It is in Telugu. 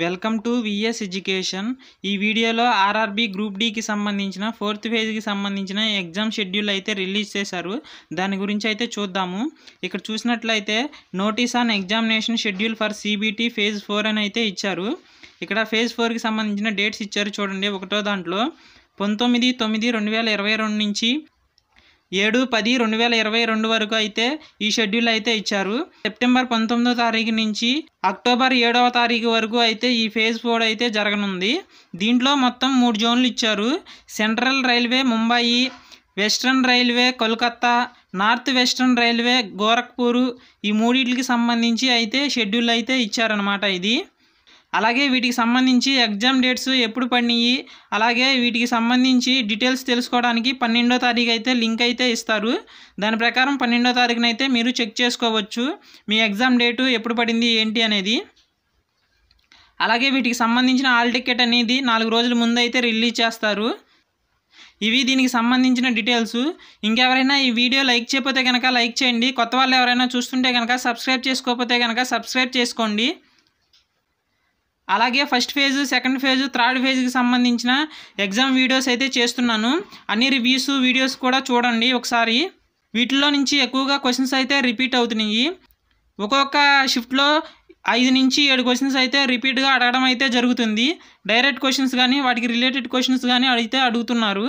వెల్కమ్ టు విఎస్ ఎడ్యుకేషన్ ఈ వీడియోలో ఆర్ఆర్బి గ్రూప్ డికి సంబంధించిన ఫోర్త్ ఫేజ్కి సంబంధించిన ఎగ్జామ్ షెడ్యూల్ అయితే రిలీజ్ చేశారు దాని గురించి అయితే చూద్దాము ఇక్కడ చూసినట్లయితే notice on examination schedule for CBT phase four అని అయితే ఇచ్చారు ఇక్కడ ఫేజ్ ఫోర్కి సంబంధించిన డేట్స్ ఇచ్చారు చూడండి ఒకటో దాంట్లో పంతొమ్మిది తొమ్మిది రెండు వేల ఇరవై రెండు నుంచి ఏడు పది రెండు వేల ఇరవై రెండు వరకు అయితే ఈ షెడ్యూల్ అయితే ఇచ్చారు సెప్టెంబర్ పంతొమ్మిదో తారీఖు నుంచి అక్టోబర్ ఏడవ తారీఖు వరకు అయితే ఈ ఫేజ్ ఫోర్ అయితే జరగనుంది దీంట్లో మొత్తం మూడు జోన్లు ఇచ్చారు central railway Mumbai western railway Kolkata north western railway Gorakhpur ఈ మూడింటికి సంబంధించి అయితే షెడ్యూల్ అయితే ఇచ్చారనమాట ఇది అలాగే వీటికి సంబంధించి ఎగ్జామ్ డేట్స్ ఎప్పుడు పడినాయి అలాగే వీటికి సంబంధించి డీటెయిల్స్ తెలుసుకోవడానికి పన్నెండో తారీఖు అయితే లింక్ అయితే ఇస్తారు దాని ప్రకారం పన్నెండో అయితే మీరు చెక్ చేసుకోవచ్చు మీ ఎగ్జామ్ డేటు ఎప్పుడు పడింది ఏంటి అనేది అలాగే వీటికి సంబంధించిన హాల్ టికెట్ అనేది నాలుగు రోజుల ముందు అయితే రిలీజ్ చేస్తారు ఇవి దీనికి సంబంధించిన డీటెయిల్స్ ఇంకెవరైనా ఈ వీడియో లైక్ చేయకపోతే కనుక లైక్ చేయండి కొత్త వాళ్ళు ఎవరైనా చూస్తుంటే కనుక సబ్స్క్రైబ్ చేసుకోకపోతే కనుక సబ్స్క్రైబ్ చేసుకోండి అలాగే first phase second phase third ఫేజ్కి సంబంధించిన ఎగ్జామ్ వీడియోస్ అయితే చేస్తున్నాను అన్ని రివ్యూస్ వీడియోస్ కూడా చూడండి ఒకసారి వీటిలో నుంచి ఎక్కువగా క్వశ్చన్స్ అయితే రిపీట్ అవుతున్నాయి ఒక్కొక్క షిఫ్ట్లో ఐదు నుంచి ఏడు క్వశ్చన్స్ అయితే రిపీట్గా అడగడం అయితే జరుగుతుంది డైరెక్ట్ క్వశ్చన్స్ కానీ వాటికి రిలేటెడ్ క్వశ్చన్స్ కానీ అడిగితే అడుగుతున్నారు